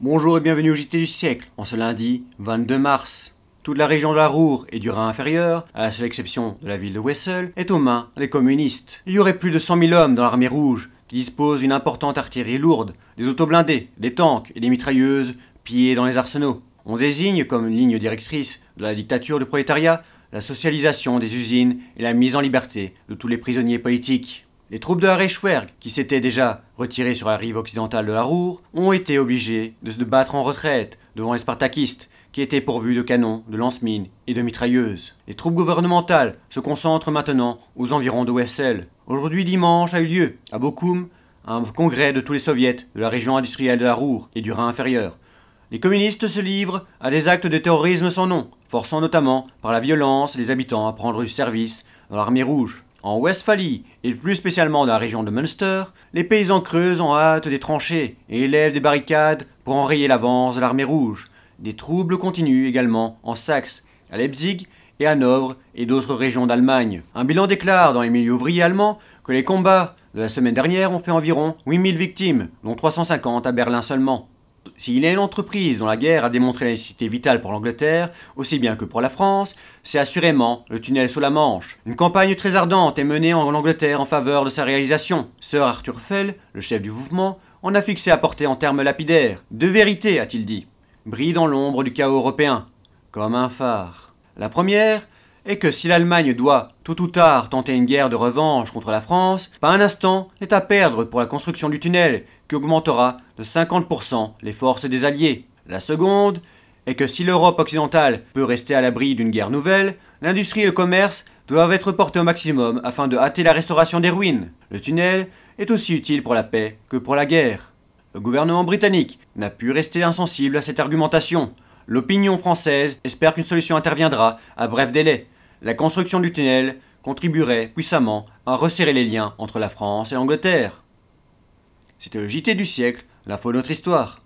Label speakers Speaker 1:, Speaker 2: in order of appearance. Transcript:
Speaker 1: Bonjour et bienvenue au JT du siècle en ce lundi 22 mars. Toute la région de la Roure et du Rhin inférieur, à la seule exception de la ville de Wessel, est aux mains des communistes. Il y aurait plus de 100 000 hommes dans l'armée rouge, qui disposent d'une importante artillerie lourde, des autos blindés, des tanks et des mitrailleuses pillées dans les arsenaux. On désigne comme ligne directrice de la dictature du prolétariat la socialisation des usines et la mise en liberté de tous les prisonniers politiques. Les troupes de la Reichswehr, qui s'étaient déjà retirées sur la rive occidentale de la Roure, ont été obligées de se battre en retraite devant les Spartakistes qui étaient pourvus de canons, de lance-mines et de mitrailleuses. Les troupes gouvernementales se concentrent maintenant aux environs de Wessel. Aujourd'hui dimanche a eu lieu, à Bokoum, un congrès de tous les soviets de la région industrielle de la Ruhr et du Rhin inférieur. Les communistes se livrent à des actes de terrorisme sans nom, forçant notamment par la violence les habitants à prendre du service dans l'armée rouge. En Westphalie, et plus spécialement dans la région de Münster, les paysans creusent en hâte des tranchées et élèvent des barricades pour enrayer l'avance de l'armée rouge. Des troubles continuent également en Saxe, à Leipzig et à Hanovre et d'autres régions d'Allemagne. Un bilan déclare dans les milieux ouvriers allemands que les combats de la semaine dernière ont fait environ 8000 victimes, dont 350 à Berlin seulement. S'il y a une entreprise dont la guerre a démontré la nécessité vitale pour l'Angleterre, aussi bien que pour la France, c'est assurément le tunnel sous la Manche. Une campagne très ardente est menée en Angleterre en faveur de sa réalisation. Sir Arthur Fell, le chef du mouvement, en a fixé à porter en termes lapidaires. De vérité, a-t-il dit brille dans l'ombre du chaos européen, comme un phare. La première est que si l'Allemagne doit, tôt ou tard, tenter une guerre de revanche contre la France, pas un instant n'est à perdre pour la construction du tunnel, qui augmentera de 50% les forces des Alliés. La seconde est que si l'Europe occidentale peut rester à l'abri d'une guerre nouvelle, l'industrie et le commerce doivent être portés au maximum afin de hâter la restauration des ruines. Le tunnel est aussi utile pour la paix que pour la guerre le gouvernement britannique n'a pu rester insensible à cette argumentation. L'opinion française espère qu'une solution interviendra à bref délai. La construction du tunnel contribuerait puissamment à resserrer les liens entre la France et l'Angleterre. C'était le JT du siècle, la de notre histoire.